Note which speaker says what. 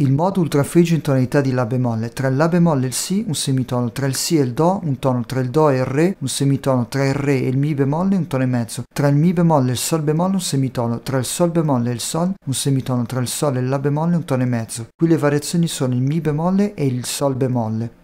Speaker 1: Il modo ultrafrigio in tonalità di La bemolle, tra il La bemolle e il Si un semitono, tra il Si e il Do un tono, tra il Do e il Re un semitono, tra il Re e il Mi bemolle un tono e mezzo, tra il Mi bemolle e il Sol bemolle un semitono, tra il Sol bemolle e il Sol un semitono, tra il Sol e il La bemolle un tono e mezzo. Qui le variazioni sono il Mi bemolle e il Sol bemolle.